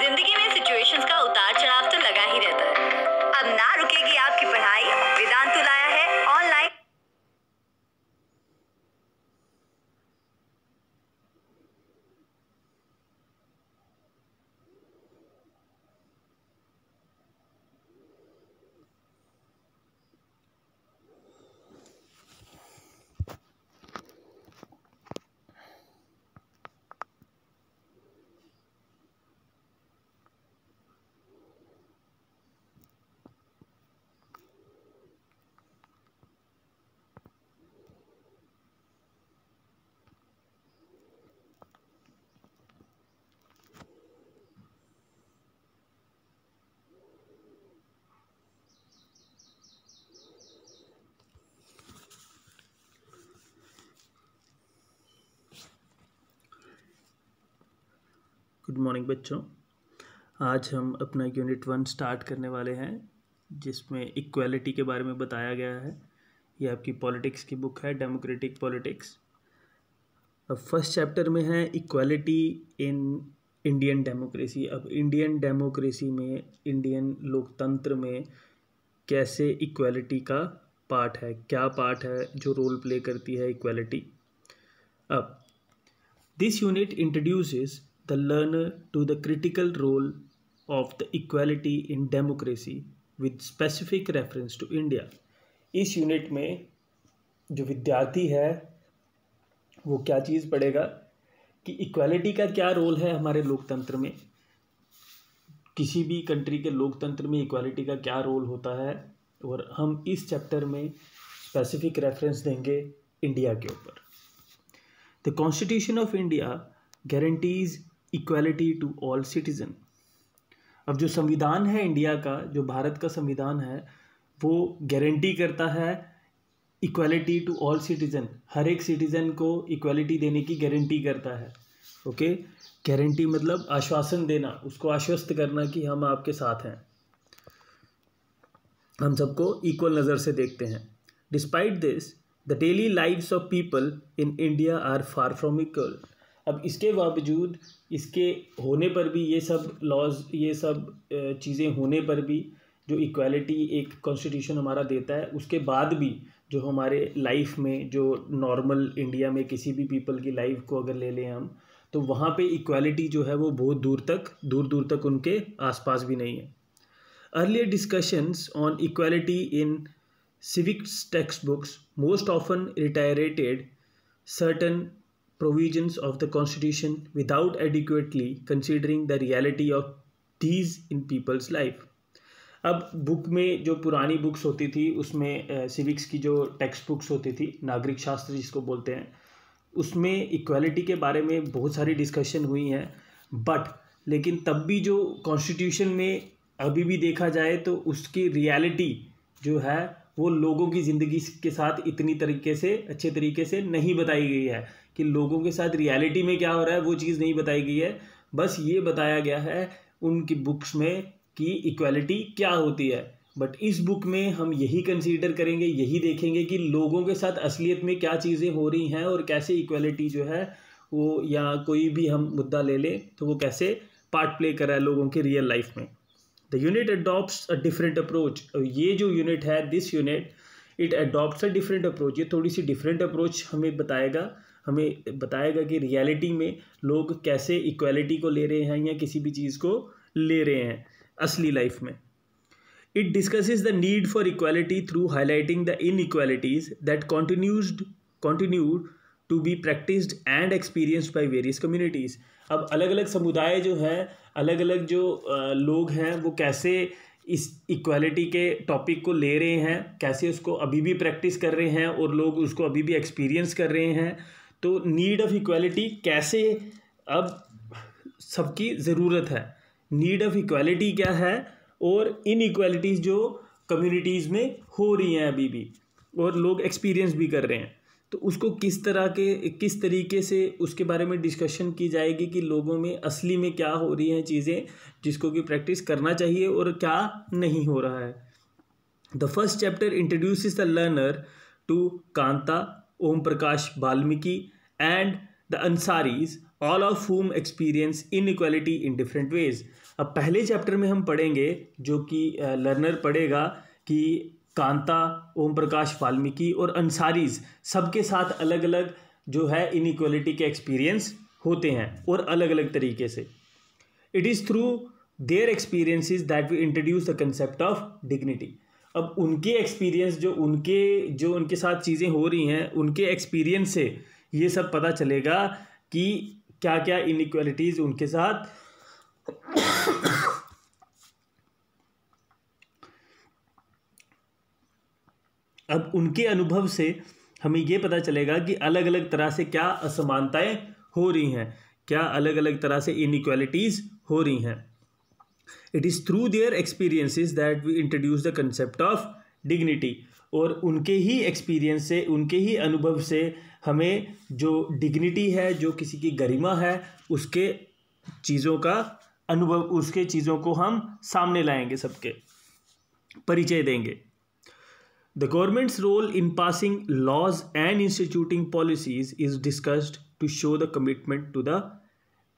जिंदगी good morning बच्चों आज हम अपना यूनिट वन स्टार्ट करने वाले हैं जिसमें इक्वालिटी के बारे में बताया गया है ये आपकी पॉलिटिक्स की बुक है डेमोक्रेटिक पॉलिटिक्स अब फर्स्ट चैप्टर में है इक्वालिटी इन इंडियन डेमोक्रेसी अब इंडियन डेमोक्रेसी में इंडियन लोकतंत्र में कैसे इक्वालिटी का पार्ट है क्या पार्ट है जो रोल प्ले करती है इक्वालिटी अब this unit introduces the learner to the critical role of the equality in democracy with specific reference to India. इस यूनिट में जो विद्यार्थी है वो क्या चीज़ पढ़ेगा कि इक्वालिटी का क्या रोल है हमारे लोकतंत्र में किसी भी कंट्री के लोकतंत्र में इक्वालिटी का क्या रोल होता है और हम इस चैप्टर में स्पेसिफिक रेफरेंस देंगे इंडिया के ऊपर the constitution of India guarantees equality to all citizen अब जो संविधान है इंडिया का जो भारत का संविधान है वो गारंटी करता है इक्वलिटी टू ऑल सिटीज़न हर एक सिटीज़न को इक्वलिटी देने की गारंटी करता है ओके गारंटी मतलब आश्वासन देना उसको आश्वस्त करना कि हम आपके साथ हैं हम सबको इक्वल नज़र से देखते हैं despite this the daily lives of people in India are far from equal अब इसके बावजूद इसके होने पर भी ये सब लॉज ये सब चीज़ें होने पर भी जो इक्वालिटी एक कॉन्स्टिट्यूशन हमारा देता है उसके बाद भी जो हमारे लाइफ में जो नॉर्मल इंडिया में किसी भी पीपल की लाइफ को अगर ले लें हम तो वहाँ पे इक्वालिटी जो है वो बहुत दूर तक दूर दूर तक उनके आसपास भी नहीं है earlier discussions on equality in civics text books most often reiterated certain provisions of the Constitution without adequately considering the reality of these in people's life. अब बुक में जो पुरानी बुक्स होती थी उसमें सिविक्स की जो टेक्स्ट बुक्स होती थी नागरिक शास्त्र जिसको बोलते हैं उसमें इक्वालिटी के बारे में बहुत सारी डिस्कशन हुई हैं बट लेकिन तब भी जो कॉन्स्टिट्यूशन में अभी भी देखा जाए तो उसकी रियलिटी जो है वो लोगों की ज़िंदगी के साथ इतनी तरीके से अच्छे तरीके से नहीं बताई गई है कि लोगों के साथ रियलिटी में क्या हो रहा है वो चीज़ नहीं बताई गई है बस ये बताया गया है उनकी बुक्स में कि इक्वालिटी क्या होती है बट इस बुक में हम यही कंसीडर करेंगे यही देखेंगे कि लोगों के साथ असलियत में क्या चीज़ें हो रही हैं और कैसे इक्वालिटी जो है वो या कोई भी हम मुद्दा ले लें तो वो कैसे पार्ट प्ले कर रहा है लोगों के रियल लाइफ में the unit adopt a different approach ये जो यूनिट है this unit it adopt a different approach ये थोड़ी सी डिफरेंट अप्रोच हमें बताएगा हमें बताएगा कि रियलिटी में लोग कैसे इक्वलिटी को ले रहे हैं या किसी भी चीज़ को ले रहे हैं असली लाइफ में it discusses the need for equality through highlighting the in that continues continued to be practised and experienced by various communities अब अलग अलग समुदाय जो हैं अलग अलग जो लोग हैं वो कैसे इस इक्वालिटी के टॉपिक को ले रहे हैं कैसे उसको अभी भी प्रैक्टिस कर रहे हैं और लोग उसको अभी भी एक्सपीरियंस कर रहे हैं तो नीड ऑफ़ इक्वालिटी कैसे अब सबकी ज़रूरत है नीड ऑफ़ इक्वालिटी क्या है और इन इक्वालिटीज़ जो कम्युनिटीज़ में हो रही हैं अभी भी और लोग एक्सपीरियंस भी कर रहे हैं तो उसको किस तरह के किस तरीके से उसके बारे में डिस्कशन की जाएगी कि लोगों में असली में क्या हो रही हैं चीज़ें जिसको कि प्रैक्टिस करना चाहिए और क्या नहीं हो रहा है the first chapter introduce the learner to Kanta Om Prakash Valmiki and the Ansaris all of whom experience inequality in different ways अब पहले चैप्टर में हम पढ़ेंगे जो कि लर्नर पढ़ेगा कि कांता ओम प्रकाश वाल्मीकि और अंसारीज सबके साथ अलग अलग जो है इनक्वालिटी के एक्सपीरियंस होते हैं और अलग अलग तरीके से it is through their experiences that we introduce the concept of dignity अब उनके एक्सपीरियंस जो उनके जो उनके साथ चीज़ें हो रही हैं उनके एक्सपीरियंस से ये सब पता चलेगा कि क्या क्या इनक्वालिटीज़ उनके साथ अब उनके अनुभव से हमें ये पता चलेगा कि अलग अलग तरह से क्या असमानताएं हो रही हैं क्या अलग अलग तरह से इनक्वलिटीज़ हो रही हैं it is through their experiences that we introduce the concept of dignity और उनके ही एक्सपीरियंस से उनके ही अनुभव से हमें जो डिग्निटी है जो किसी की गरिमा है उसके चीज़ों का अनुभव उसके चीज़ों को हम सामने लाएंगे सबके परिचय देंगे the government's role in passing laws and instituting policies is discussed to show the commitment to the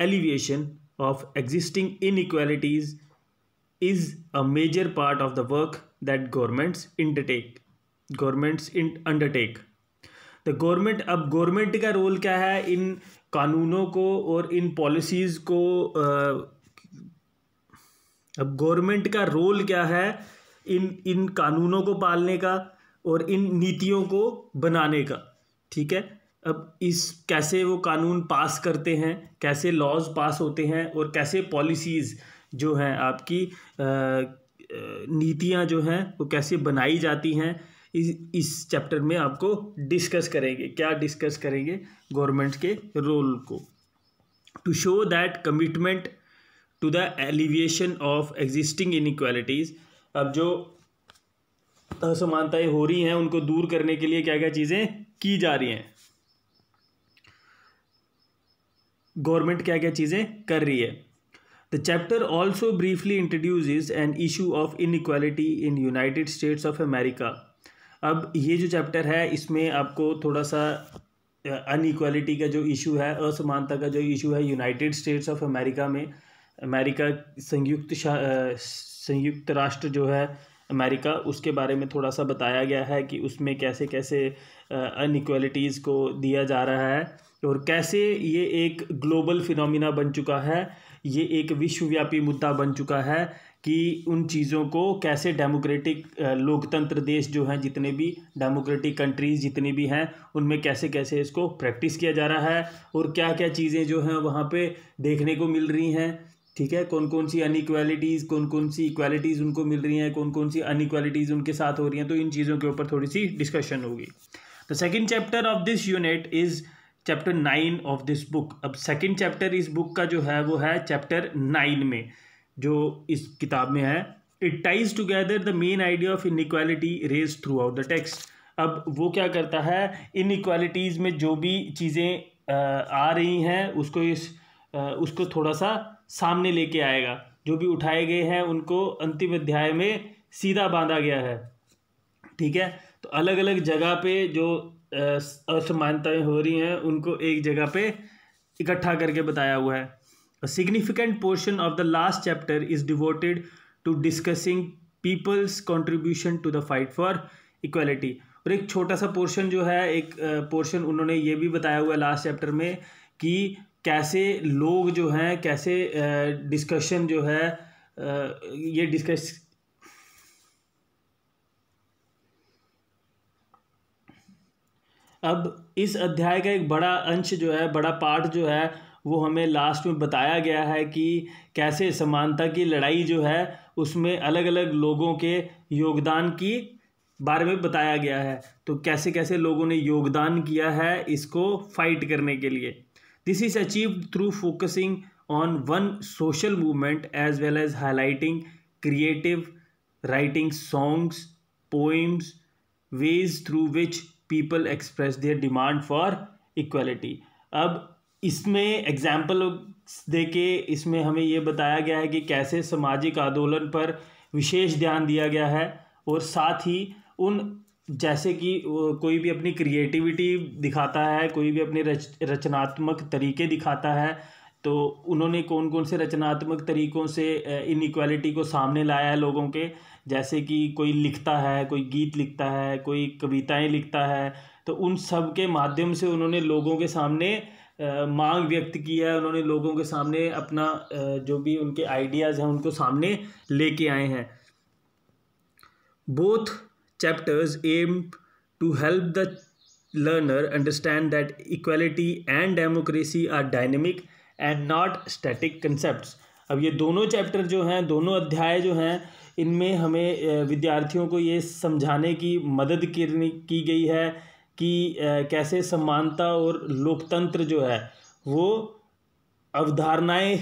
alleviation of existing inequalities is a major part of the work that governments undertake governments in undertake the government अब government का role क्या है इन कानूनों को और इन policies को अब government का रोल क्या है इन इन कानूनों को पालने का और इन नीतियों को बनाने का ठीक है अब इस कैसे वो कानून पास करते हैं कैसे लॉज पास होते हैं और कैसे पॉलिसीज़ जो हैं आपकी नीतियाँ जो हैं वो कैसे बनाई जाती हैं इस इस चैप्टर में आपको डिस्कस करेंगे क्या डिस्कस करेंगे गवर्नमेंट के रोल को to show that commitment to the alleviation of existing inequalities अब जो असमानताएं हो रही हैं उनको दूर करने के लिए क्या क्या चीज़ें की जा रही हैं गवर्नमेंट क्या क्या चीज़ें कर रही है the chapter also briefly introduces an issue of inequality in United States of America अब ये जो चैप्टर है इसमें आपको थोड़ा सा अनइक्वालिटी का जो इशू है असमानता का जो इशू है यूनाइटेड स्टेट्स ऑफ अमेरिका में अमेरिका संयुक्त संयुक्त राष्ट्र जो है अमेरिका उसके बारे में थोड़ा सा बताया गया है कि उसमें कैसे कैसे अनइक्वालिटीज़ को दिया जा रहा है और कैसे ये एक ग्लोबल फिनोमिना बन चुका है ये एक विश्वव्यापी मुद्दा बन चुका है कि उन चीज़ों को कैसे डेमोक्रेटिक लोकतंत्र देश जो हैं जितने भी डेमोक्रेटिक कंट्रीज़ जितनी भी हैं उनमें कैसे कैसे इसको प्रैक्टिस किया जा रहा है और क्या क्या चीज़ें जो हैं वहाँ पे देखने को मिल रही हैं ठीक है कौन कौन सी अनइक्वालिटीज़ कौन कौन सी इक्वालिटीज़ उनको मिल रही हैं कौन कौन सी अनइक्वालिटीज़ उनके साथ हो रही हैं तो इन चीज़ों के ऊपर थोड़ी सी डिस्कशन होगी the second chapter of this unit is chapter nine of this book अब सेकंड चैप्टर इस बुक का जो है वो है चैप्टर नाइन में जो इस किताब में है it ties together the main idea of inequality raised throughout the text अब वो क्या करता है इनक्वालिटीज़ में जो भी चीज़ें आ रही हैं उसको इस उसको थोड़ा सा सामने लेके आएगा जो भी उठाए गए हैं उनको अंतिम अध्याय में सीधा बांधा गया है ठीक है तो अलग अलग जगह पे जो असमानताएं हो रही हैं उनको एक जगह पे इकट्ठा करके बताया हुआ है significant portion of the last chapter is devoted to discussing people's contribution to the fight for equality और एक छोटा सा पोर्शन जो है एक पोर्शन उन्होंने ये भी बताया हुआ है लास्ट चैप्टर में कि कैसे लोग जो हैं कैसे डिस्कशन जो है ये डिस्कस अब इस अध्याय का एक बड़ा अंश जो है बड़ा पार्ट जो है वो हमें लास्ट में बताया गया है कि कैसे समानता की लड़ाई जो है उसमें अलग अलग लोगों के योगदान की बारे में बताया गया है तो कैसे कैसे लोगों ने योगदान किया है इसको फाइट करने के लिए this is achieve through focusing on one social movement as well as highlighting creative writing songs poems ways through which people express their demand for equality अब इसमें एग्जाम्पल दे के इसमें हमें ये बताया गया है कि कैसे सामाजिक आंदोलन पर विशेष ध्यान दिया गया है और साथ ही उन जैसे कि कोई भी अपनी क्रिएटिविटी दिखाता है कोई भी अपने रच रचनात्मक तरीके दिखाता है तो उन्होंने कौन कौन से रचनात्मक तरीक़ों से इनक्वालिटी को सामने लाया है लोगों के जैसे कि कोई लिखता है कोई गीत लिखता है कोई कविताएं लिखता है तो उन सब के माध्यम से उन्होंने लोगों के सामने मांग व्यक्त की है उन्होंने लोगों के सामने अपना जो भी उनके आइडियाज़ हैं उनको सामने लेके आए हैं both chapters aim to help the learner understand that equality and democracy are dynamic and not static concept अब ये दोनों चैप्टर जो हैं दोनों अध्याय जो हैं इनमें हमें विद्यार्थियों को ये समझाने की मदद करने की गई है कि कैसे समानता और लोकतंत्र जो है वो अवधारणाएं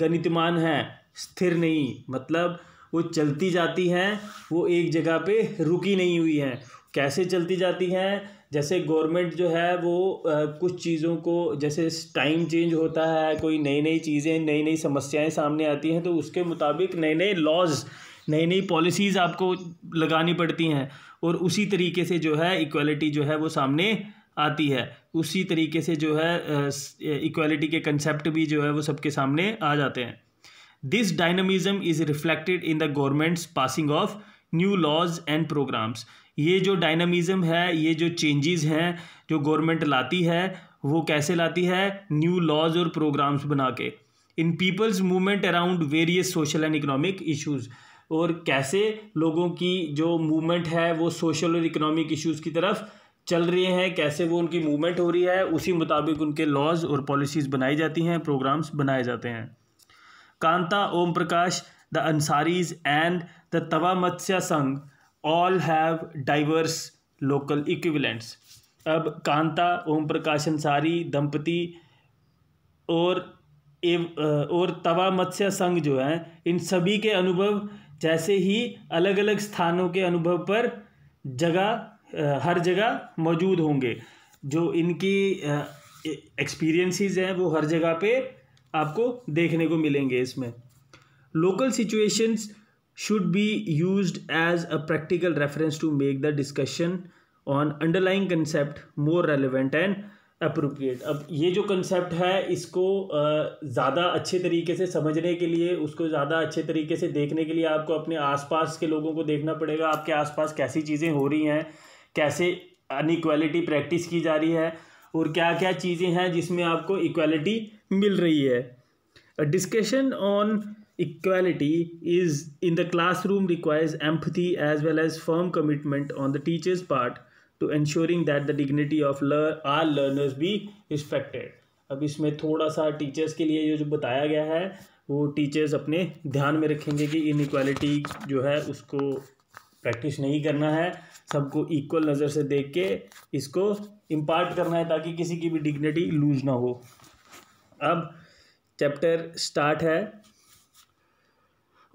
गणितमान हैं स्थिर नहीं मतलब वो चलती जाती हैं वो एक जगह पे रुकी नहीं हुई हैं कैसे चलती जाती हैं जैसे गवर्नमेंट जो है वो आ, कुछ चीज़ों को जैसे टाइम चेंज होता है कोई नई नई चीज़ें नई नई समस्याएं सामने आती हैं तो उसके मुताबिक नए नए लॉज नई नई पॉलिसीज़ आपको लगानी पड़ती हैं और उसी तरीके से जो है इक्वलिटी जो है वो सामने आती है उसी तरीके से जो है इक्वलिटी के कंसेप्ट भी जो है वो सबके सामने आ जाते हैं this dynamism is reflected in the government's passing of new laws and programmes ये जो डायनामिज़म है ये जो चेंजेस हैं जो गवर्नमेंट लाती है वो कैसे लाती है न्यू लॉज और प्रोग्राम्स बना के in people's movement around various social and economic issues और कैसे लोगों की जो मूवमेंट है वो सोशल और इकोनॉमिक इश्यूज़ की तरफ चल रही हैं कैसे वो उनकी मूवमेंट हो रही है उसी मुताबिक उनके लॉज और पॉलिसीज़ बनाई जाती हैं प्रोग्राम्स बनाए जाते हैं Kanta Om Prakash the Ansaris and the Tawa Matsya Sangh all have diverse local equivalents अब कांता ओम प्रकाश अंसारी दंपति और एव और तवा मत्स्य संघ जो हैं इन सभी के अनुभव जैसे ही अलग अलग स्थानों के अनुभव पर जगह हर जगह मौजूद होंगे जो इनकी एक्सपीरियंसेस हैं वो हर जगह पे आपको देखने को मिलेंगे इसमें local situations should be used as a practical reference to make the discussion on underlying concept more relevant and appropriate अब ये जो कंसेप्ट है इसको ज़्यादा अच्छे तरीके से समझने के लिए उसको ज़्यादा अच्छे तरीके से देखने के लिए आपको अपने आसपास के लोगों को देखना पड़ेगा आपके आसपास कैसी चीज़ें हो रही हैं कैसे अनइक्वालिटी प्रैक्टिस की जा रही है और क्या क्या चीज़ें हैं जिसमें आपको इक्वालिटी मिल रही है discussion on equality is in the classroom requires empathy as well as firm commitment on the teacher's part to ensuring that the dignity of lear, our learners be respected अब इसमें थोड़ा सा टीचर्स के लिए ये जो बताया गया है वो टीचर्स अपने ध्यान में रखेंगे कि इनक्वालिटी जो है उसको प्रैक्टिस नहीं करना है सबको इक्वल नज़र से देख के इसको इम्पार्ट करना है ताकि किसी की भी डिग्निटी लूज ना हो अब चैप्टर स्टार्ट है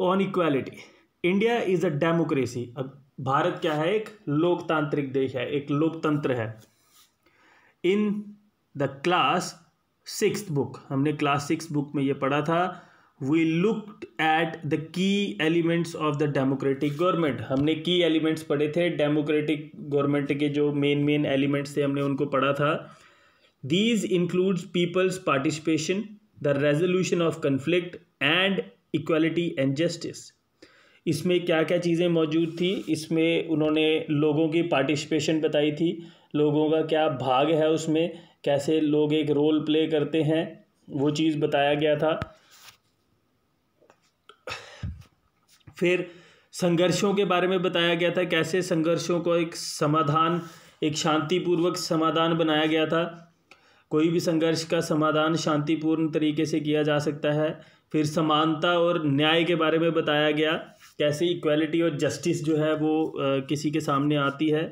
on equality India is a democracy अब भारत क्या है एक लोकतांत्रिक देश है एक लोकतंत्र है in the class six book हमने क्लास सिक्स बुक में ये पढ़ा था we looked at the key elements of the democratic government हमने की एलिमेंट्स पढ़े थे डेमोक्रेटिक गवर्नमेंट के जो मेन मेन एलिमेंट्स थे हमने उनको पढ़ा था these includes people's participation the resolution of conflict equality and justice इसमें क्या क्या चीज़ें मौजूद थी इसमें उन्होंने लोगों की पार्टिसिपेशन बताई थी लोगों का क्या भाग है उसमें कैसे लोग एक रोल प्ले करते हैं वो चीज़ बताया गया था फिर संघर्षों के बारे में बताया गया था कैसे संघर्षों को एक समाधान एक शांतिपूर्वक समाधान बनाया गया था कोई भी संघर्ष का समाधान शांतिपूर्ण तरीके से किया जा सकता है फिर समानता और न्याय के बारे में बताया गया कैसे इक्वालिटी और जस्टिस जो है वो किसी के सामने आती है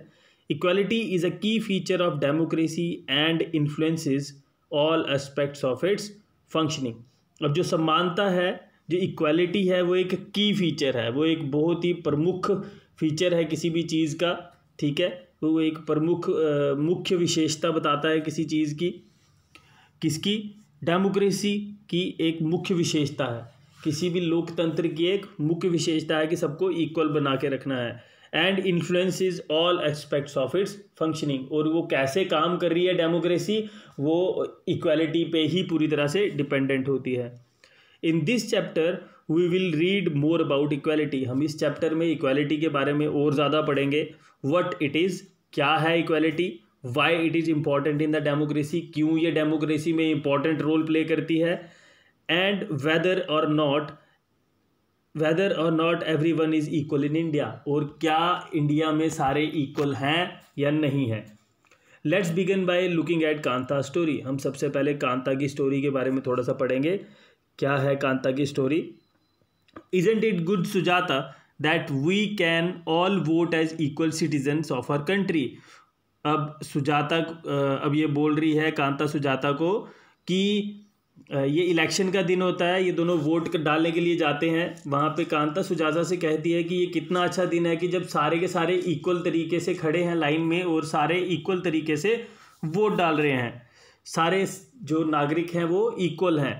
equality is a key feature of democracy and influences all aspects of its functioning अब जो समानता है जो इक्वालिटी है वो एक की फीचर है वो एक बहुत ही प्रमुख फीचर है किसी भी चीज़ का ठीक है वो एक प्रमुख मुख्य विशेषता बताता है किसी चीज़ की किसकी डेमोक्रेसी की एक मुख्य विशेषता है किसी भी लोकतंत्र की एक मुख्य विशेषता है कि सबको इक्वल बना के रखना है and influence is all aspects of its functioning और वो कैसे काम कर रही है डेमोक्रेसी वो इक्वालिटी पे ही पूरी तरह से डिपेंडेंट होती है in this chapter we will read more about equality हम इस चैप्टर में इक्वालिटी के बारे में और ज़्यादा पढ़ेंगे वट इट इज़ क्या है equality why it is important in the democracy क्यों ये डेमोक्रेसी में इम्पॉर्टेंट रोल प्ले करती है and whether or not whether or not every one is equal in India और क्या इंडिया में सारे इक्वल हैं या नहीं हैं let's begin by looking at Kanta story हम सबसे पहले कांता की स्टोरी के बारे में थोड़ा सा पढ़ेंगे क्या है कांता की story isn't it good Sujata that we can all vote as equal citizens of our country अब सुजाता अब ये बोल रही है कांता सुजाता को कि ये इलेक्शन का दिन होता है ये दोनों वोट डालने के लिए जाते हैं वहाँ पे कांता सुजाता से कहती है कि ये कितना अच्छा दिन है कि जब सारे के सारे इक्वल तरीके से खड़े हैं लाइन में और सारे इक्वल तरीके से वोट डाल रहे हैं सारे जो नागरिक हैं वो इक्वल हैं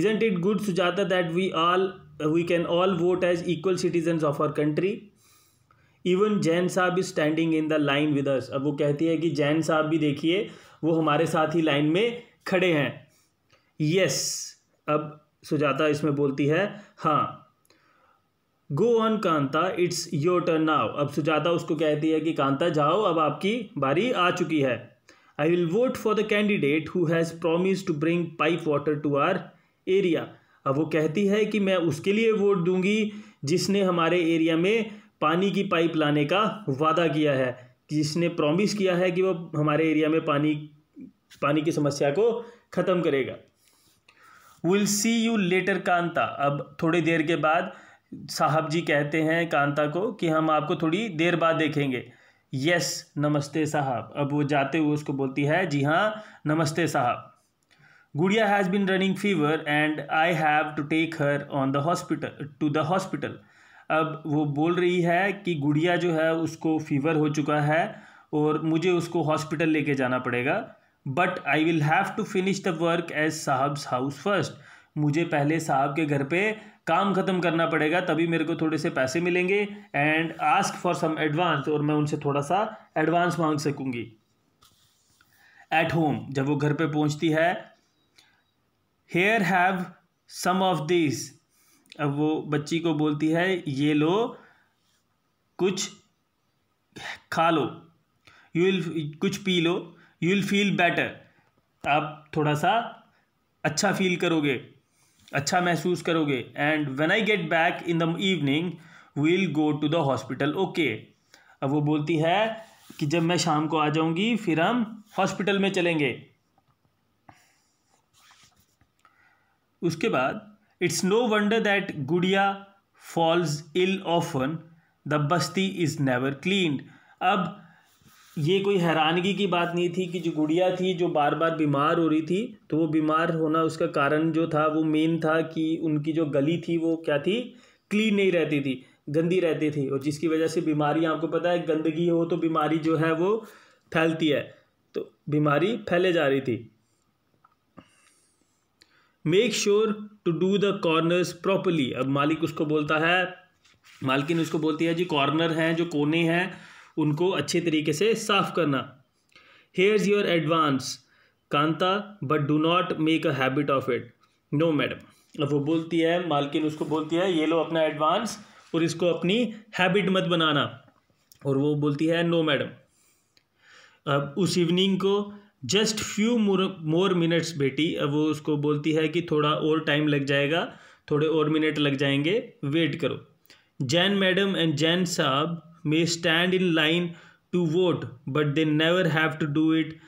isn't it good Sujata that we all we can all vote as equal citizen of our country even Jain sahab is standing in the line with us अब वो कहती है कि जैन साहब भी देखिए वो हमारे साथ ही लाइन में खड़े हैं यस अब सुजाता इसमें बोलती है हाँ go on Kanta it's your turn now अब सुजाता उसको कहती है कि कांता जाओ अब आपकी बारी आ चुकी है I will vote for the candidate who has promise to bring pipe water to our area अब वो कहती है कि मैं उसके लिए वोट दूंगी जिसने हमारे एरिया में पानी की पाइप लाने का वादा किया है जिसने प्रॉमिस किया है कि वह हमारे एरिया में पानी पानी की समस्या को ख़त्म करेगा will see you later Kanta अब थोड़ी देर के बाद साहब जी कहते हैं कांता को कि हम आपको थोड़ी देर बाद देखेंगे यस नमस्ते साहब अब वो जाते हुए उसको बोलती है जी हाँ नमस्ते साहब Gudiya has been running fever and I have to take her on the hospital to the hospital अब वो बोल रही है कि गुड़िया जो है उसको फीवर हो चुका है और मुझे उसको हॉस्पिटल लेके जाना पड़ेगा but I will have to finish the work as sahab's house first मुझे पहले साहब के घर पे काम ख़त्म करना पड़ेगा तभी मेरे को थोड़े से पैसे मिलेंगे and ask for some advance और मैं उनसे थोड़ा सा एडवांस मांग सकूँगी एट होम जब वो घर पे पहुँचती है here have some of this अब वो बच्ची को बोलती है ये लो कुछ खा लो यू विल कुछ पी लो यू विल फील बेटर आप थोड़ा सा अच्छा फील करोगे अच्छा महसूस करोगे and when I get back in the evening we'll go to the hospital okay अब वो बोलती है कि जब मैं शाम को आ जाऊंगी फिर हम हॉस्पिटल में चलेंगे उसके बाद it's no wonder that Gudiya falls ill often the basti is never clean अब ये कोई हैरानगी की बात नहीं थी कि जो गुड़िया थी जो बार बार बीमार हो रही थी तो वो बीमार होना उसका कारण जो था वो मेन था कि उनकी जो गली थी वो क्या थी क्लीन नहीं रहती थी गंदी रहती थी और जिसकी वजह से बीमारी आपको पता है गंदगी हो तो बीमारी जो है वो फैलती है तो बीमारी फैले जा रही थी make sure to do the corners properly अब मालिक उसको बोलता है मालकिन उसको बोलती है जी कॉर्नर हैं जो कोने हैं उनको अच्छे तरीके से साफ करना is your advance Kanta but do not make a habit of it no madam अब वो बोलती है मालकिन उसको बोलती है ये लो अपना एडवांस और इसको अपनी हैबिट मत बनाना और वो बोलती है नो मैडम अब उस इवनिंग को जस्ट फ्यू मोर मिनट्स बेटी अब वो उसको बोलती है कि थोड़ा और टाइम लग जाएगा थोड़े और मिनट लग जाएंगे वेट करो Jain madam and Jain sahab may stand in line to vote but they never have to do it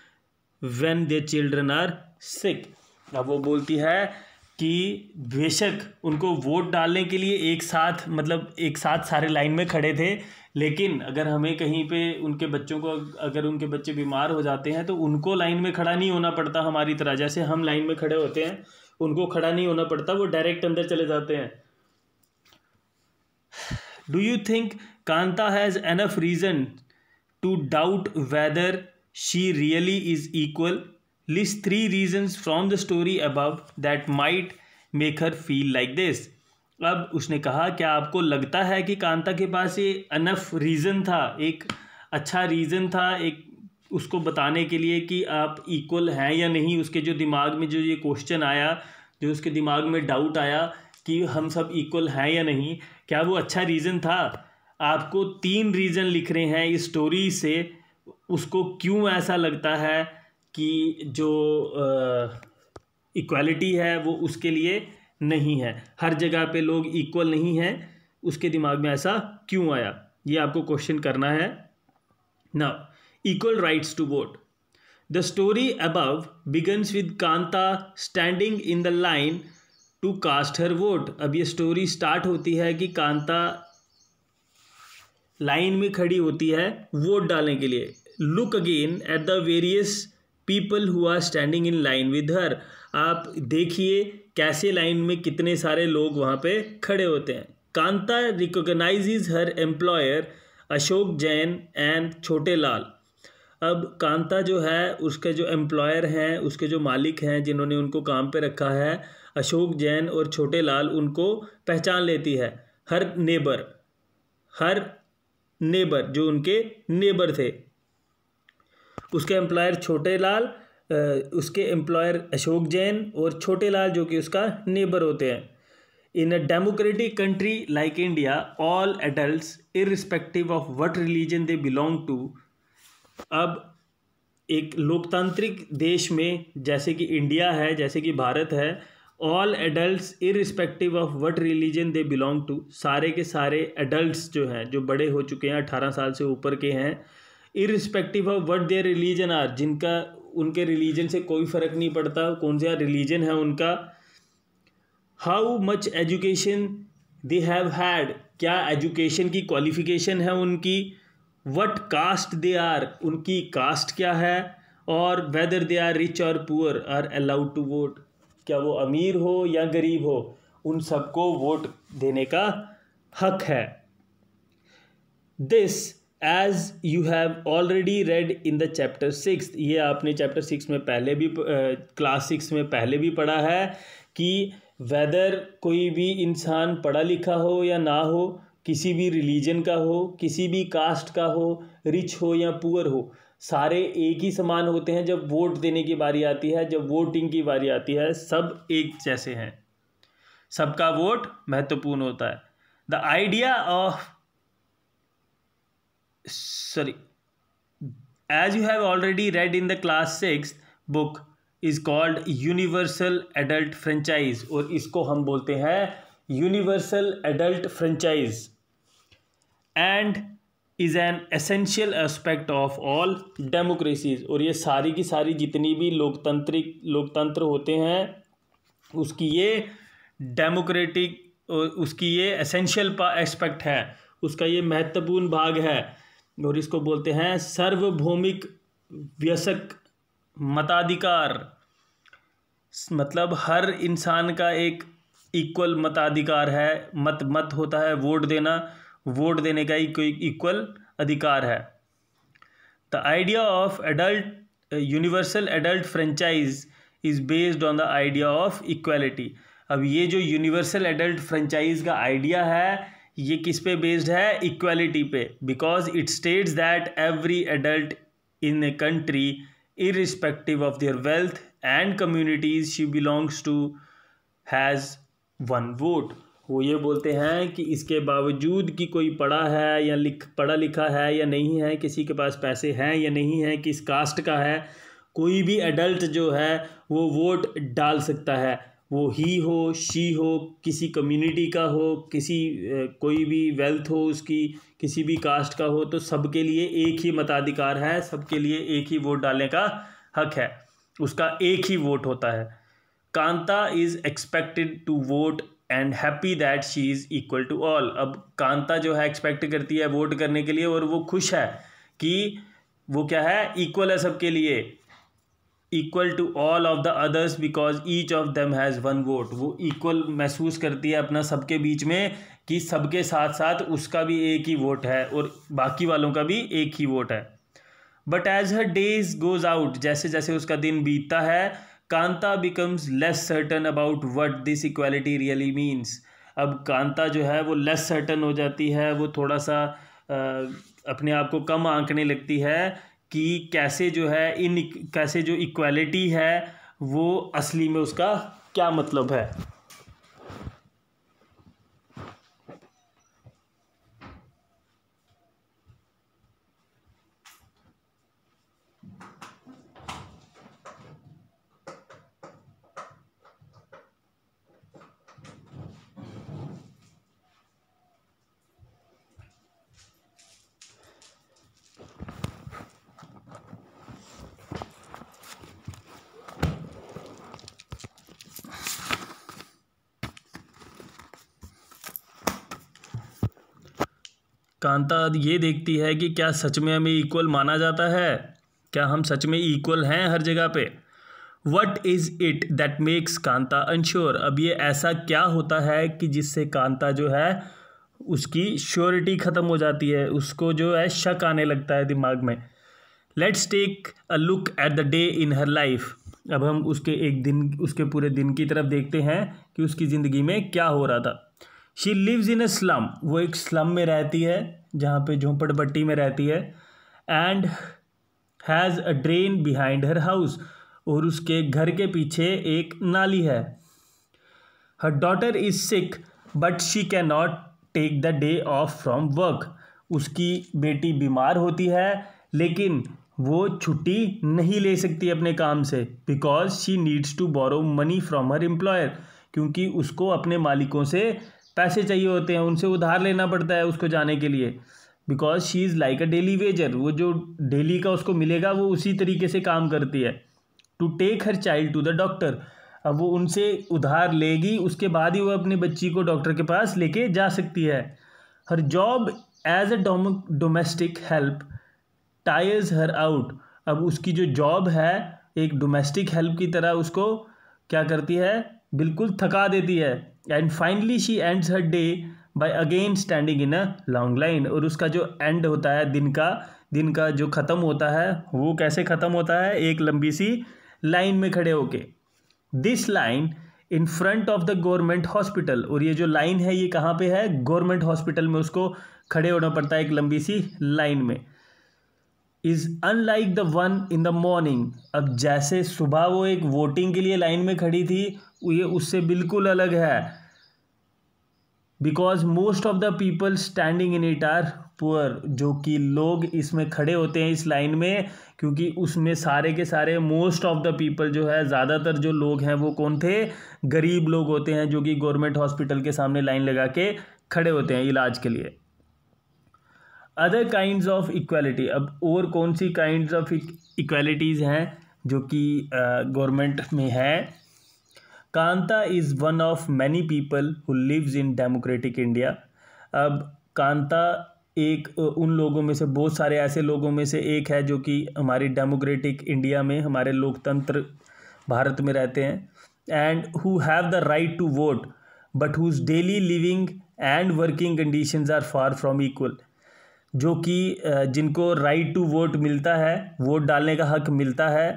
when their children are sick अब वो बोलती है कि बेशक उनको वोट डालने के लिए एक साथ मतलब एक साथ सारे लाइन में खड़े थे लेकिन अगर हमें कहीं पे उनके बच्चों को अगर उनके बच्चे बीमार हो जाते हैं तो उनको लाइन में खड़ा नहीं होना पड़ता हमारी तरह जैसे हम लाइन में खड़े होते हैं उनको खड़ा नहीं होना पड़ता वो डायरेक्ट अंदर चले जाते हैं do you think Kanta has enough reason to doubt whether she really is equal list three reasons from the story above that might make her feel like this अब उसने कहा क्या आपको लगता है कि कांता के पास ये अनफ रीज़न था एक अच्छा रीज़न था एक उसको बताने के लिए कि आप इक्वल हैं या नहीं उसके जो दिमाग में जो ये क्वेश्चन आया जो उसके दिमाग में डाउट आया कि हम सब इक्वल हैं या नहीं क्या वो अच्छा रीज़न था आपको तीन रीज़न लिख रहे हैं इस स्टोरी से उसको क्यों ऐसा लगता है कि जो इक्वालिटी है वो उसके लिए नहीं है हर जगह पे लोग इक्वल नहीं हैं उसके दिमाग में ऐसा क्यों आया ये आपको क्वेश्चन करना है now equal rights to vote the story above begins with Kanta standing in the line to cast her vote अब ये स्टोरी स्टार्ट होती है कि कांता लाइन में खड़ी होती है वोट डालने के लिए look again at the various people who are standing in line with her आप देखिए कैसे लाइन में कितने सारे लोग वहाँ पे खड़े होते हैं Kanta recognize her employer Ashok Jain and Chhote Lal अब कांता जो है उसके जो एम्प्लॉयर हैं उसके जो मालिक हैं जिन्होंने उनको काम पे रखा है अशोक जैन और छोटे लाल उनको पहचान लेती है हर नेबर हर नेबर जो उनके नेबर थे उसके एम्प्लॉयर छोटे लाल उसके एम्प्लॉयर अशोक जैन और छोटे लाल जो कि उसका नेबर होते हैं in a democratic country like India all adult irrespective of what religion they belong to अब एक लोकतांत्रिक देश में जैसे कि इंडिया है जैसे कि भारत है all adult irrespective of what religion they belong to सारे के सारे एडल्ट जो हैं जो बड़े हो चुके हैं अठारह साल से ऊपर के हैं irrespective of what their religion are जिनका उनके रिलीजन से कोई फ़र्क नहीं पड़ता कौन सा रिलीजन है उनका how much education they have had क्या एजुकेशन की क्वालिफिकेशन है उनकी वट कास्ट दे आर उनकी कास्ट क्या है और whether they are rich or poor are allowed to vote क्या वो अमीर हो या गरीब हो उन सबको वोट देने का हक है this as you have already read in the chapter six ये आपने चैप्टर सिक्स में पहले भी क्लास सिक्स में पहले भी पढ़ा है कि वेदर कोई भी इंसान पढ़ा लिखा हो या ना हो किसी भी रिलीजन का हो किसी भी कास्ट का हो रिच हो या पुअर हो सारे एक ही समान होते हैं जब वोट देने की बारी आती है जब वोटिंग की बारी आती है सब एक जैसे हैं सबका वोट महत्वपूर्ण होता है the idea of sorry as you have already read in the class 6 book is called universal adult franchise और isko hum bolte hain universal adult franchise and is an essential aspect of all democracies और ये सारी की सारी जितनी भी लोकतांत्रिक लोकतंत्र होते हैं उसकी ये डेमोक्रेटिक उसकी ये एसेंशियल एस्पेक्ट है उसका ये महत्वपूर्ण भाग है और इसको बोलते हैं सर्वभौमिक व्यसक मताधिकार मतलब हर इंसान का एक इक्वल मताधिकार है मत मत होता है वोट देना वोट देने का इक्वल अधिकार है the idea of adult universal adult franchise is based on the idea of equality अब ये जो यूनिवर्सल एडल्ट फ्रेंचाइज का आइडिया है ये किस पे बेस्ड है इक्वलिटी पे because it states that every adult in a country irrespective of their wealth and communities she belongs to has one vote वो ये बोलते हैं कि इसके बावजूद कि कोई पढ़ा है या लिख पढ़ा लिखा है या नहीं है किसी के पास पैसे हैं या नहीं है किस कास्ट का है कोई भी एडल्ट जो है वो वोट डाल सकता है वो ही हो शी हो किसी कम्युनिटी का हो किसी कोई भी वेल्थ हो उसकी किसी भी कास्ट का हो तो सबके लिए एक ही मताधिकार है सबके लिए एक ही वोट डालने का हक है उसका एक ही वोट होता है Kanta is expected to vote and happy that she is equal to all अब कांता जो है एक्सपेक्ट करती है वोट करने के लिए और वो खुश है कि वो क्या है इक्वल है सबके लिए equal to all of the others because each of them has one vote वो इक्वल महसूस करती है अपना सबके बीच में कि सबके साथ साथ उसका भी एक ही वोट है और बाकी वालों का भी एक ही वोट है but as her days goes out जैसे जैसे उसका दिन बीतता है Kanta becomes less certain about what this equality really means अब कांता जो है वो लेस सर्टन हो जाती है वो थोड़ा सा आ, अपने आप को कम आंकने लगती है कि कैसे जो है इन कैसे जो इक्वालिटी है वो असली में उसका क्या मतलब है कांता ये देखती है कि क्या सच में हमें इक्वल माना जाता है क्या हम सच में इक्वल हैं हर जगह पे what is it that makes Kanta unsure अब ये ऐसा क्या होता है कि जिससे कांता जो है उसकी श्योरिटी ख़त्म हो जाती है उसको जो है शक आने लगता है दिमाग में let's take a look at the day in her life अब हम उसके एक दिन उसके पूरे दिन की तरफ देखते हैं कि उसकी ज़िंदगी में क्या हो रहा था she lives in a slum वो एक स्लम में रहती है जहाँ पे झोंपड़पट्टी में रहती है and has a drain behind her house और उसके घर के पीछे एक नाली है her daughter is sick but she can not take the day off from work उसकी बेटी बीमार होती है लेकिन वो छुट्टी नहीं ले सकती अपने काम से because she needs to borrow money from her employer क्योंकि उसको अपने मालिकों से पैसे चाहिए होते हैं उनसे उधार लेना पड़ता है उसको जाने के लिए because she is like a daily wager वो जो डेली का उसको मिलेगा वो उसी तरीके से काम करती है to take her child to the doctor अब वो उनसे उधार लेगी उसके बाद ही वो अपनी बच्ची को डॉक्टर के पास लेके जा सकती है her job as a domestic help tires her out अब उसकी जो जॉब है एक डोमेस्टिक हेल्प की तरह उसको क्या करती है बिल्कुल थका देती है and finally she ends her day by again standing in a long line और उसका जो एंड होता है दिन का दिन का जो ख़त्म होता है वो कैसे ख़त्म होता है एक लंबी सी लाइन में खड़े होके this line in front of the government hospital और ये जो लाइन है ये कहाँ पे है गवर्नमेंट हॉस्पिटल में उसको खड़े होना पड़ता है एक लंबी सी लाइन में is unlike the one in the morning अब जैसे सुबह वो एक वोटिंग के लिए लाइन में खड़ी थी ये उससे बिल्कुल अलग है because most of the people standing in it are poor जो कि लोग इसमें खड़े होते हैं इस लाइन में क्योंकि उसमें सारे के सारे मोस्ट ऑफ द पीपल जो है ज़्यादातर जो लोग हैं वो कौन थे गरीब लोग होते हैं जो कि गवर्नमेंट हॉस्पिटल के सामने लाइन लगा के खड़े होते हैं इलाज के लिए अदर काइंड ऑफ इक्वालिटी अब और कौन सी काइंड ऑफ इक्वालिटीज़ हैं जो कि गवर्नमेंट में है Kanta is one of many people who lives in democratic India अब कांता एक उन लोगों में से बहुत सारे ऐसे लोगों में से एक है जो कि हमारी डेमोक्रेटिक इंडिया में हमारे लोकतंत्र भारत में रहते हैं and who have the right to vote but whose daily living and working conditions are far from equal जो कि जिनको राइट टू वोट मिलता है वोट डालने का हक मिलता है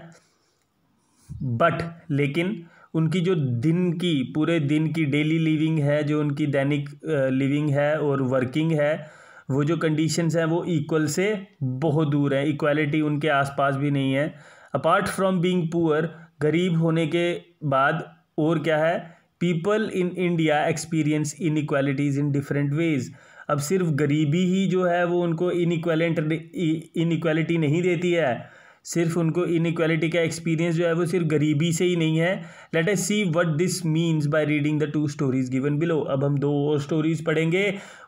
बट लेकिन उनकी जो दिन की पूरे दिन की डेली लिविंग है जो उनकी दैनिक लिविंग है और वर्किंग है वो जो कंडीशंस हैं वो इक्वल से बहुत दूर हैं इक्वालिटी उनके आसपास भी नहीं है अपार्ट फ्रॉम बीइंग पुअर गरीब होने के बाद और क्या है people in India experience in equalities in different ways अब सिर्फ गरीबी ही जो है वो उनको इनक्वेलेंट इनक्वालिटी नहीं देती है सिर्फ उनको इनक्वालिटी का एक्सपीरियंस जो है वो सिर्फ गरीबी से ही नहीं है let us see what this means by reading the two stories given below अब हम दो और स्टोरीज पढ़ेंगे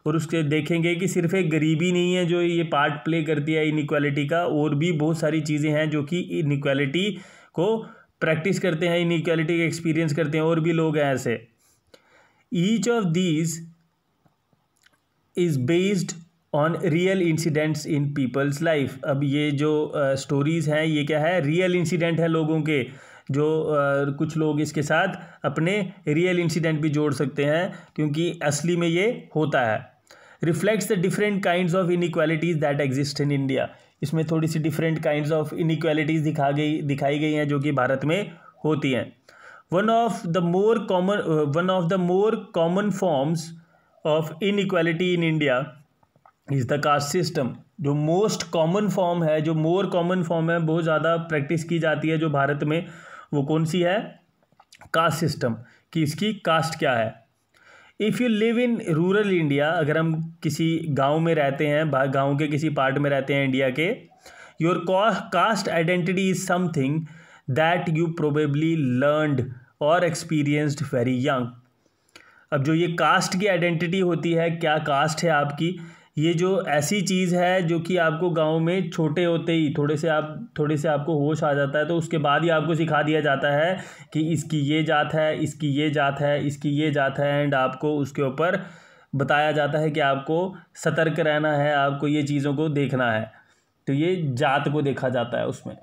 और उसके देखेंगे कि सिर्फ एक गरीबी नहीं है जो ये पार्ट प्ले करती है इनक्वालिटी का और भी बहुत सारी चीज़ें हैं जो कि इनक्वालिटी को प्रैक्टिस करते हैं इनक्वालिटी का एक्सपीरियंस करते हैं और भी लोग हैं ऐसे each of these is based on real incidents in people's life अब ये जो स्टोरीज़ हैं ये क्या है रियल इंसिडेंट है लोगों के जो आ, कुछ लोग इसके साथ अपने रियल इंसिडेंट भी जोड़ सकते हैं क्योंकि असली में ये होता है reflects the different kind of inequalities that exist in India इसमें थोड़ी सी डिफरेंट काइंड ऑफ इनक्वालिटीज़ दिखा गई दिखाई गई हैं जो कि भारत में होती हैं one of the more common one of the more common forms of inequality in India is the caste system जो मोस्ट कॉमन फॉर्म है जो मोर कॉमन फॉर्म है बहुत ज़्यादा प्रैक्टिस की जाती है जो भारत में वो कौन सी है कास्ट सिस्टम कि इसकी कास्ट क्या है if you live in rural India अगर हम किसी गांव में रहते हैं गांव के किसी पार्ट में रहते हैं इंडिया के your caste identity is something that you probably learned और एक्सपीरियंस्ड वेरी यंग अब जो ये कास्ट की आइडेंटिटी होती है क्या कास्ट है आपकी ये जो ऐसी चीज़ है जो कि आपको गांव में छोटे होते ही थोड़े से आप थोड़े से आपको होश आ जाता है तो उसके बाद ही आपको सिखा दिया जाता है कि इसकी ये जात है इसकी ये जात है इसकी ये जात है एंड आपको उसके ऊपर बताया जाता है कि आपको सतर्क रहना है आपको ये चीज़ों को देखना है तो ये जात को देखा जाता है उसमें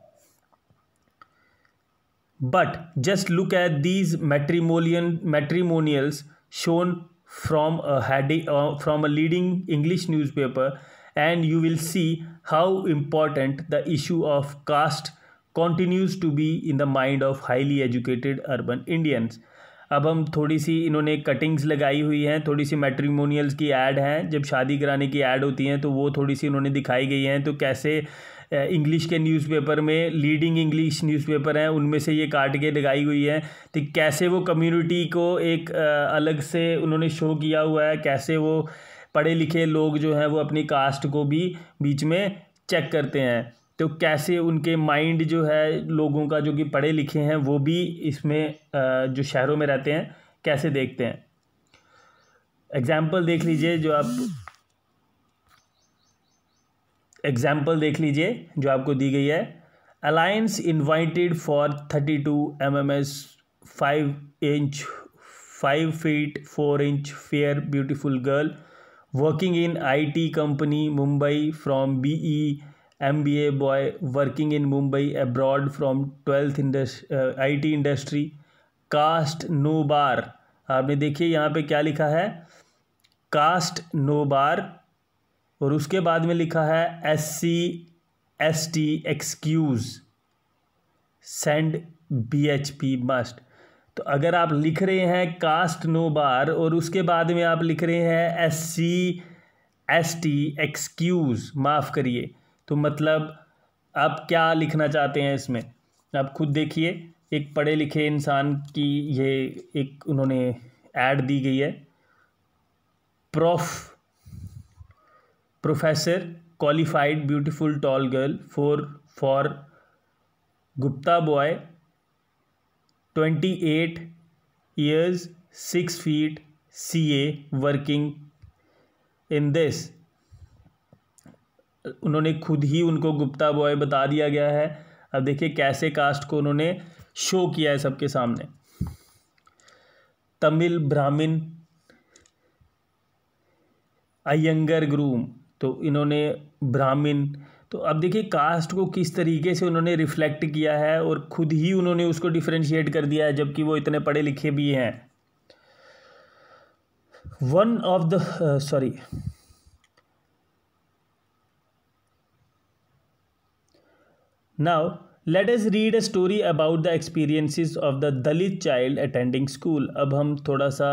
but just look at these matrimonial matrimonials shown from a heading uh, from a leading english newspaper and you will see how important the issue of caste continues to be in the mind of highly educated urban indians अब हम थोड़ी सी इन्होंने cuttings लगाई हुई हैं थोड़ी सी मैट्रीमोनियल्स की add हैं जब शादी कराने की ऐड होती हैं तो वो थोड़ी सी इन्होंने दिखाई गई हैं तो कैसे इंग्लिश के न्यूज़पेपर में लीडिंग इंग्लिश न्यूज़पेपर हैं उनमें से ये काट के लगाई हुई है तो कैसे वो कम्युनिटी को एक अलग से उन्होंने शो किया हुआ है कैसे वो पढ़े लिखे लोग जो हैं वो अपनी कास्ट को भी बीच में चेक करते हैं तो कैसे उनके माइंड जो है लोगों का जो कि पढ़े लिखे हैं वो भी इसमें जो शहरों में रहते हैं कैसे देखते हैं एग्जाम्पल देख लीजिए जो आप एग्जाम्पल देख लीजिए जो आपको दी गई है alliance invited for thirty two M M S five inch five feet four inch fair beautiful girl working in I T company Mumbai from B E B A boy working in Mumbai abroad from twelfth इंडस्ट I T industry caste no bar आपने देखिए यहाँ पे क्या लिखा है cast no बार और उसके बाद में लिखा है S C S T excuse send B H P must तो अगर आप लिख रहे हैं कास्ट नो बार और उसके बाद में आप लिख रहे हैं S C S T excuse माफ़ करिए तो मतलब आप क्या लिखना चाहते हैं इसमें आप खुद देखिए एक पढ़े लिखे इंसान की ये एक उन्होंने ऐड दी गई है prof professor qualified beautiful tall girl for for Gupta boy twenty eight years six feet C A working in this उन्होंने खुद ही उनको गुप्ता बॉय बता दिया गया है अब देखिए कैसे कास्ट को उन्होंने शो किया है सबके सामने तमिल ब्राह्मण अयंगर ग्रूम तो इन्होंने ब्राह्मण तो अब देखिए कास्ट को किस तरीके से उन्होंने रिफ्लेक्ट किया है और खुद ही उन्होंने उसको डिफ्रेंशिएट कर दिया है जबकि वो इतने पढ़े लिखे भी हैं one of the sorry now let's read a story about the experiences of the Dalit child attending school अब हम थोड़ा सा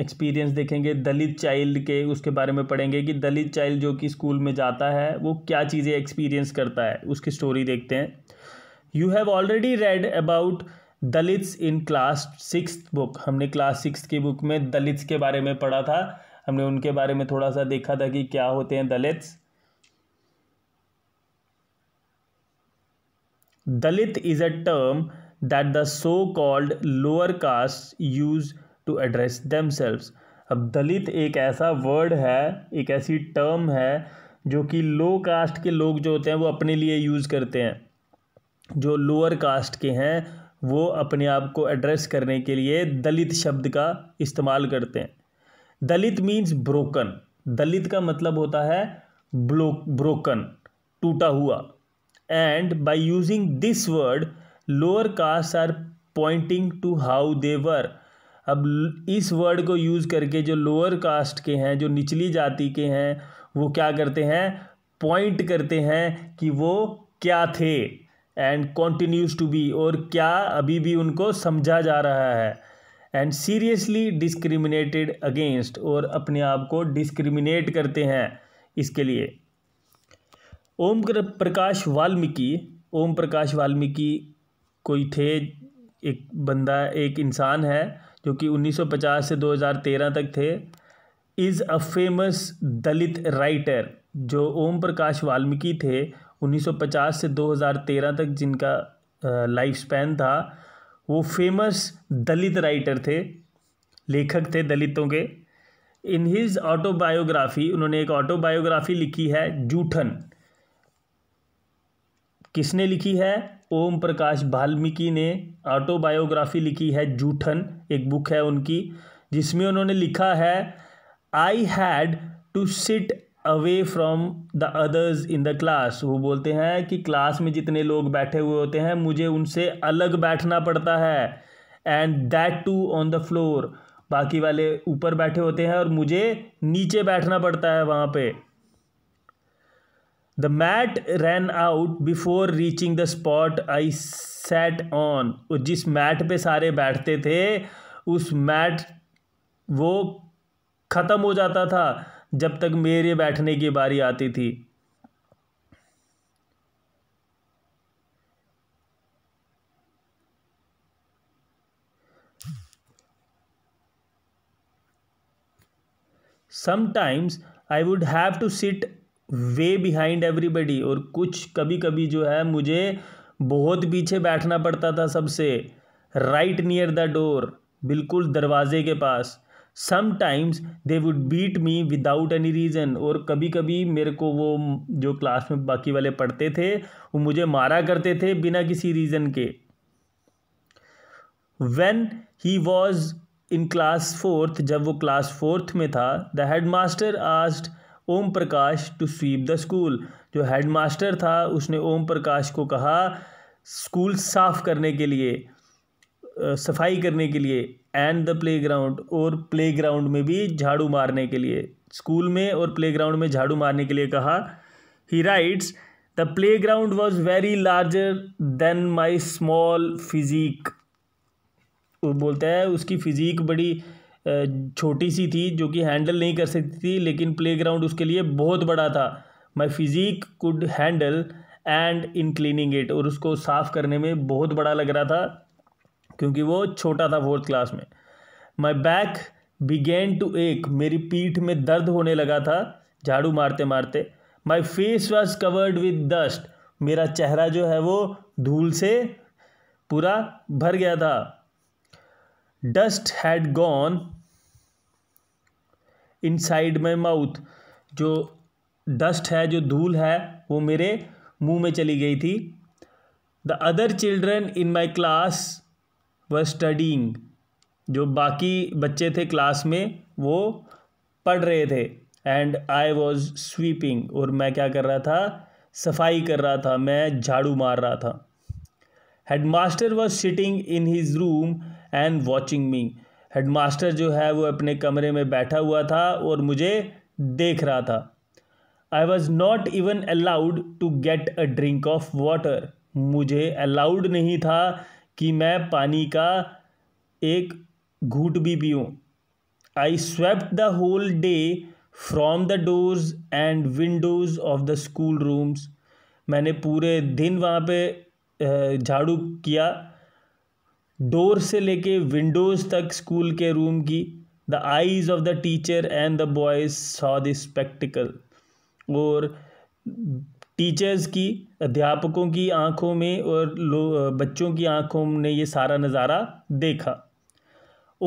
एक्सपीरियंस देखेंगे दलित चाइल्ड के उसके बारे में पढ़ेंगे कि दलित चाइल्ड जो कि स्कूल में जाता है वो क्या चीज़ें एक्सपीरियंस करता है उसकी स्टोरी देखते हैं you have already read about Dalits in class six book हमने क्लास सिक्स की बुक में दलित्स के बारे में पढ़ा था हमने उनके बारे में थोड़ा सा देखा था कि क्या होते हैं Dalits Dalit is a term that the so called lower caste use to address them अब दलित एक ऐसा वर्ड है एक ऐसी टर्म है जो कि लो कास्ट के लोग जो होते हैं वो अपने लिए यूज़ करते हैं जो लोअर कास्ट के हैं वो अपने आप को एड्रेस करने के लिए दलित शब्द का इस्तेमाल करते हैं दलित मीन्स ब्रोकन दलित का मतलब होता है ब्लो ब्रोकन टूटा हुआ and by using this word lower caste are pointing to how they were अब इस वर्ड को यूज़ करके जो लोअर कास्ट के हैं जो निचली जाति के हैं वो क्या करते हैं पॉइंट करते हैं कि वो क्या थे एंड कॉन्टिन्यूज टू बी और क्या अभी भी उनको समझा जा रहा है एंड सीरियसली डिस्क्रिमिनेटेड अगेंस्ट और अपने आप को डिस्क्रिमिनेट करते हैं इसके लिए ओम प्रकाश वाल्मीकि ओम प्रकाश वाल्मीकि कोई थे एक बंदा एक इंसान है जो कि 1950 से 2013 तक थे is a famous Dalit writer जो ओम प्रकाश वाल्मीकि थे 1950 से 2013 तक जिनका लाइफ स्पैन था वो फेमस दलित राइटर थे लेखक थे दलितों के इन हिज ऑटोबायोग्राफी उन्होंने एक ऑटोबायोग्राफी लिखी है जूठन किसने लिखी है ओम प्रकाश वाल्मीकि ने ऑटोबायोग्राफी लिखी है जूठन एक बुक है उनकी जिसमें उन्होंने लिखा है I had to sit away from the others in the class वो बोलते हैं कि क्लास में जितने लोग बैठे हुए होते हैं मुझे उनसे अलग बैठना पड़ता है and that too on the floor बाकी वाले ऊपर बैठे होते हैं और मुझे नीचे बैठना पड़ता है वहाँ पे the mat ran out before reaching the spot I sat on और जिस मैट पे सारे बैठते थे उस मैट वो ख़त्म हो जाता था जब तक मेरे बैठने की बारी आती थी sometimes i would have to sit way behind everybody और कुछ कभी कभी जो है मुझे बहुत पीछे बैठना पड़ता था सबसे राइट नियर द डोर बिल्कुल दरवाजे के पास sometimes they would beat me without any reason और कभी कभी मेरे को वो जो क्लास में बाकी वाले पढ़ते थे वो मुझे मारा करते थे बिना किसी रीज़न के when he was in class fourth जब वो क्लास फोर्थ में था the head master asked Om Prakash to sweep the school जो हेड मास्टर था उसने ओम प्रकाश को कहा स्कूल साफ़ करने के लिए सफाई करने के लिए एंड द प्ले ग्राउंड और प्ले ग्राउंड में भी झाड़ू मारने के लिए स्कूल में और प्ले ग्राउंड में झाड़ू मारने के लिए कहा he writes the playground was very larger than my small physique वो बोलता है उसकी फिजीक बड़ी छोटी सी थी जो कि हैंडल नहीं कर सकती थी लेकिन प्लेग्राउंड उसके लिए बहुत बड़ा था my physique could handle and in cleaning it और उसको साफ़ करने में बहुत बड़ा लग रहा था क्योंकि वो छोटा था फोर्थ क्लास में माई बैक बिगेन टू एक मेरी पीठ में दर्द होने लगा था झाड़ू मारते मारते my face was covered with dust मेरा चेहरा जो है वो धूल से पूरा भर गया था dust had gone inside my mouth जो डस्ट है जो धूल है वो मेरे मुंह में चली गई थी the other children in my class were studying जो बाकी बच्चे थे क्लास में वो पढ़ रहे थे एंड आई वॉज स्वीपिंग और मैं क्या कर रहा था सफाई कर रहा था मैं झाड़ू मार रहा था head master was sitting in his room and watching me headmaster जो है वो अपने कमरे में बैठा हुआ था और मुझे देख रहा था I was not even allowed to get a drink of water मुझे अलाउड नहीं था कि मैं पानी का एक घूट भी पीऊँ I swept the whole day from the doors and windows of the school rooms मैंने पूरे दिन वहाँ पे झाड़ू किया डोर से लेके विंडोज़ तक स्कूल के रूम की the eyes of the teacher and the boys saw the spectacle और टीचर्स की अध्यापकों की आंखों में और बच्चों की आंखों ने ये सारा नज़ारा देखा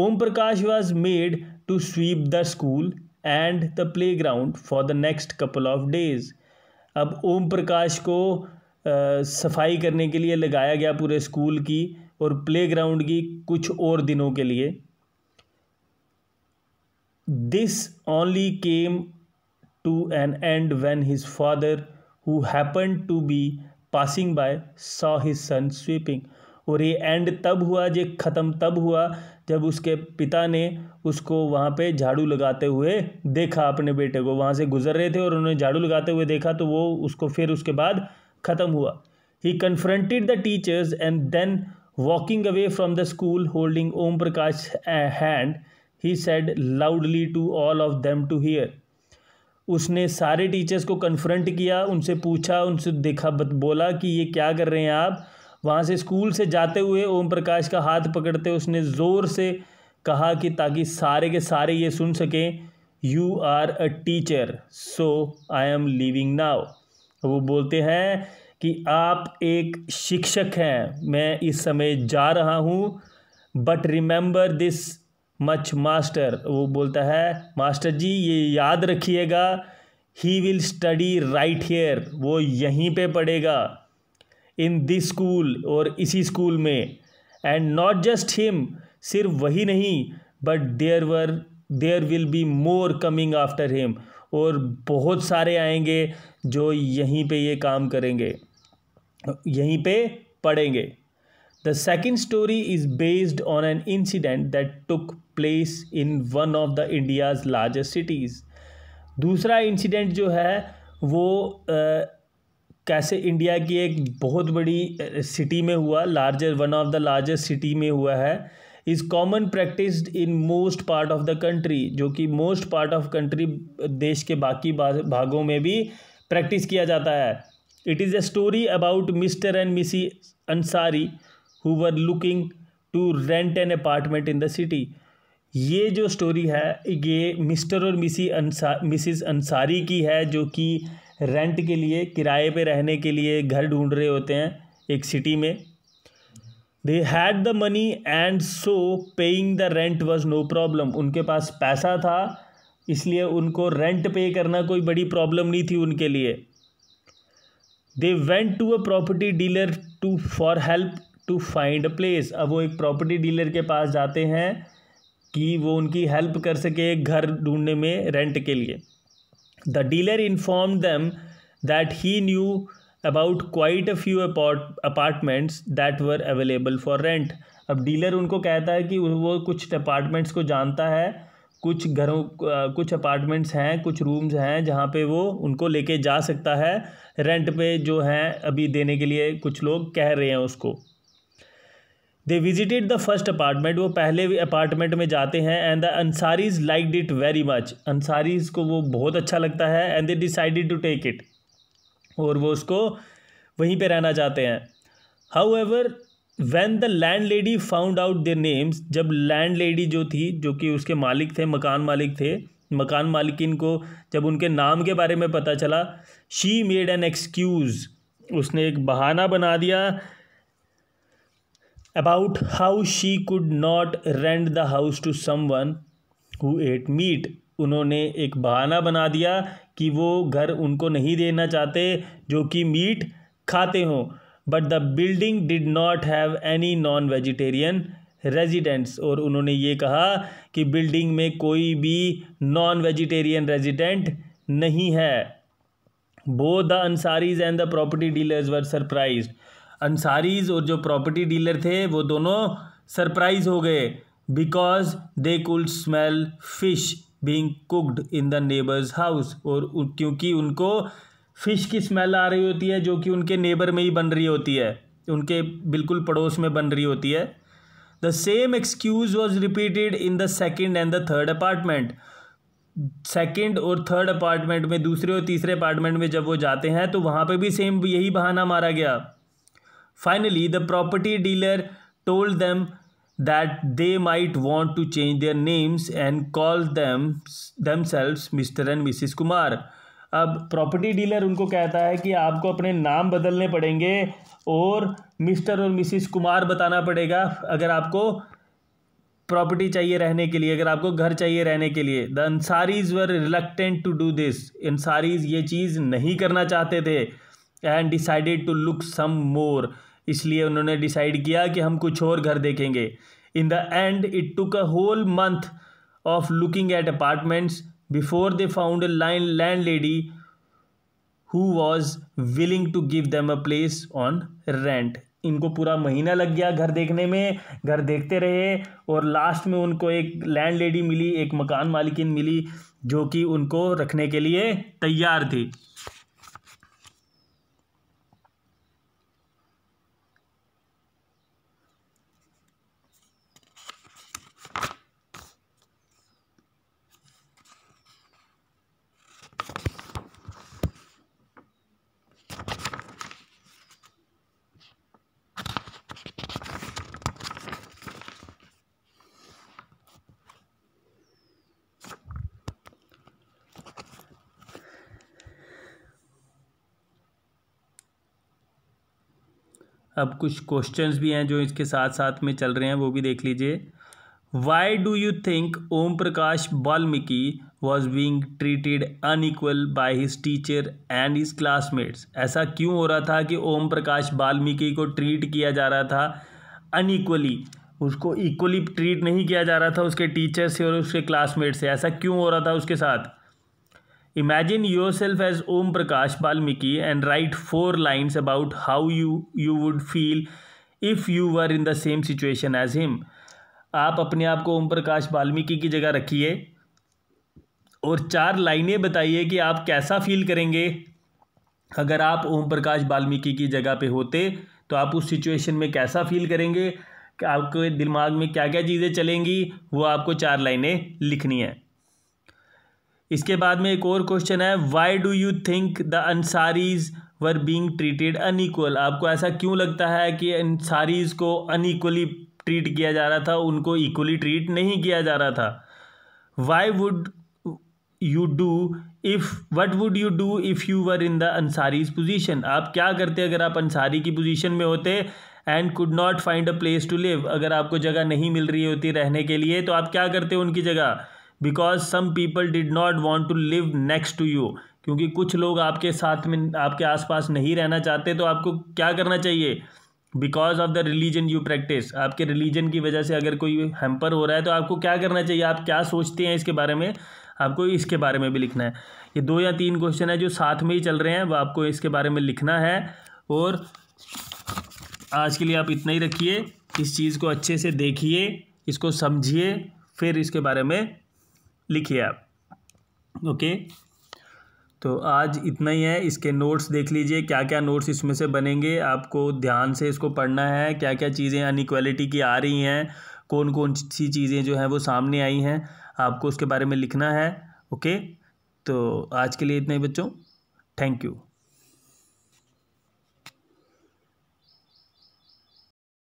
Om Prakash was made to sweep the school and the playground for the next couple of days अब ओम प्रकाश को आ, सफाई करने के लिए लगाया गया पूरे स्कूल की और प्लेग्राउंड की कुछ और दिनों के लिए this only came to an end when his father who happen to be passing by saw his son sweeping और ये एंड तब हुआ जे ख़त्म तब हुआ जब उसके पिता ने उसको वहाँ पे झाड़ू लगाते हुए देखा अपने बेटे को वहाँ से गुजर रहे थे और उन्होंने झाड़ू लगाते हुए देखा तो वो उसको फिर उसके बाद ख़त्म हुआ he confronted the teachers and then walking away from the school holding Om Prakash hand he said loudly to all of them to hear उसने सारे टीचर्स को कन्फ्रंट किया उनसे पूछा उनसे देखा बोला कि ये क्या कर रहे हैं आप वहाँ से स्कूल से जाते हुए ओम प्रकाश का हाथ पकड़ते उसने ज़ोर से कहा कि ताकि सारे के सारे ये सुन सकें you are a teacher so I am leaving now वो बोलते हैं कि आप एक शिक्षक हैं मैं इस समय जा रहा हूँ but remember this much master वो बोलता है मास्टर जी ये याद रखिएगा he will study right here वो यहीं पे पढ़ेगा इन दिस स्कूल और इसी स्कूल में एंड नॉट जस्ट हिम सिर्फ वही नहीं but there were there will be more coming after him और बहुत सारे आएंगे जो यहीं पे ये काम करेंगे तो यहीं पे पढ़ेंगे the second story is based on an incident that took place in one of the India's largest cities दूसरा इंसिडेंट जो है वो आ, कैसे इंडिया की एक बहुत बड़ी सिटी में हुआ larger one of the largest city में हुआ है is common practice in most part of the country जो कि मोस्ट पार्ट ऑफ कंट्री देश के बाकी भागों में भी प्रैक्टिस किया जाता है it is a story about mister and Mrs Ansari who were looking to rent an apartment in the ये जो स्टोरी है ये मिस्टर और मिसी अंसा मिसिस अंसारी की है जो कि रेंट के लिए किराए पे रहने के लिए घर ढूंढ रहे होते हैं एक सिटी में they had the money and so paying the rent was no problem उनके पास पैसा था इसलिए उनको रेंट पे करना कोई बड़ी प्रॉब्लम नहीं थी उनके लिए they went to a property dealer to for help to find a place अब वो एक प्रॉपर्टी डीलर के पास जाते हैं कि वो उनकी हेल्प कर सके घर ढूंढने में रेंट के लिए the dealer inform them that he knew about quite a few apartments that were available for rent अब डीलर उनको कहता है कि वो कुछ अपार्टमेंट्स को जानता है कुछ घरों कुछ अपार्टमेंट्स हैं कुछ रूम्स हैं जहाँ पे वो उनको लेके जा सकता है रेंट पे जो हैं अभी देने के लिए कुछ लोग कह रहे हैं उसको they visited the first apartment वो पहले भी अपार्टमेंट में जाते हैं and the Ansaris liked it very much Ansaris को वो बहुत अच्छा लगता है and they decided to take it और वो उसको वहीं पे रहना चाहते हैं however when the land lady found out their names जब लैंड लेडी जो थी जो कि उसके मालिक थे मकान मालिक थे मकान मालिकिन को जब उनके नाम के बारे में पता चला शी मेड एन एक्सक्यूज़ उसने एक बहाना बना दिया about how she could not rent the house to someone who ate meat उन्होंने एक बहाना बना दिया कि वो घर उनको नहीं देना चाहते जो कि मीट खाते हों but the building did not have any non vegetarian residents और उन्होंने ये कहा कि बिल्डिंग में कोई भी नॉन वेजिटेरियन रेजिडेंट नहीं है both the Ansaris and the property dealers were surprise Ansaris और जो प्रॉपर्टी डीलर थे वो दोनों सरप्राइज हो गए because they could smell fish being cooked in the neighbours house और क्योंकि उनको फ़िश की स्मेल आ रही होती है जो कि उनके नेबर में ही बन रही होती है उनके बिल्कुल पड़ोस में बन रही होती है the same excuse was repeated in the second and the third apartment second और थर्ड अपार्टमेंट में दूसरे और तीसरे अपार्टमेंट में जब वो जाते हैं तो वहाँ पे भी सेम यही बहाना मारा गया finally the property dealer told them that they might want to change their names and call them themselves mister and Mrs Kumar अब प्रॉपर्टी डीलर उनको कहता है कि आपको अपने नाम बदलने पड़ेंगे और मिस्टर और मिसिस कुमार बताना पड़ेगा अगर आपको प्रॉपर्टी चाहिए रहने के लिए अगर आपको घर चाहिए रहने के लिए the Ansaris were reluctant to do this Ansaris ये चीज़ नहीं करना चाहते थे and decided to look some more इसलिए उन्होंने डिसाइड किया कि हम कुछ और घर देखेंगे in the end it took a whole month of looking at apartments before they found a line landlady who was willing to give them a place on rent इनको पूरा महीना लग गया घर देखने में घर देखते रहे और लास्ट में उनको एक लैंड लेडी मिली एक मकान मालिकिन मिली जो कि उनको रखने के लिए तैयार थी अब कुछ क्वेश्चंस भी हैं जो इसके साथ साथ में चल रहे हैं वो भी देख लीजिए why do you think Om Prakash Valmiki was being treated unequal by his teacher and his classmates ऐसा क्यों हो रहा था कि ओम प्रकाश वाल्मीकि को ट्रीट किया जा रहा था अनईक्वली उसको इक्वली ट्रीट नहीं किया जा रहा था उसके टीचर से और उसके क्लासमेट से ऐसा क्यों हो रहा था उसके साथ imagine yourself as Om Prakash Balmiki and write four lines about how you you would feel if you were in the same situation as him आप अपने आप को ओम प्रकाश वाल्मीकि की जगह रखिए और चार लाइनें बताइए कि आप कैसा फील करेंगे अगर आप ओम प्रकाश वाल्मीकि की जगह पे होते तो आप उस सिचुएशन में कैसा फील करेंगे आपके दिमाग में क्या क्या चीज़ें चलेंगी वो आपको चार लाइनें लिखनी है इसके बाद में एक और क्वेश्चन है why do you think the Ansaris were being treated equal आपको ऐसा क्यों लगता है कि अंसारीज को अनईक्वली ट्रीट किया जा रहा था उनको इक्वली ट्रीट नहीं किया जा रहा था why would you do if what would you do if you were in the Ansaris position आप क्या करते अगर आप अंसारी की पोजिशन में होते and could not find a place to live अगर आपको जगह नहीं मिल रही होती रहने के लिए तो आप क्या करते उनकी जगह because some people did not want to live next to you क्योंकि कुछ लोग आपके साथ में आपके आसपास नहीं रहना चाहते तो आपको क्या करना चाहिए because of the religion you practice आपके रिलीजन की वजह से अगर कोई हैम्पर हो रहा है तो आपको क्या करना चाहिए आप क्या सोचते हैं इसके बारे में आपको इसके बारे में भी लिखना है ये दो या तीन क्वेश्चन है जो साथ में ही चल रहे हैं वह आपको इसके बारे में लिखना है और आज के लिए आप इतना ही रखिए इस चीज़ को अच्छे से देखिए इसको समझिए फिर इसके बारे में लिखिए आप ओके तो आज इतना ही है इसके नोट्स देख लीजिए क्या क्या नोट्स इसमें से बनेंगे आपको ध्यान से इसको पढ़ना है क्या क्या चीज़ें अनिक्वालिटी की आ रही हैं कौन कौन सी चीज़ें जो हैं वो सामने आई हैं आपको उसके बारे में लिखना है ओके तो आज के लिए इतना ही बच्चों थैंक यू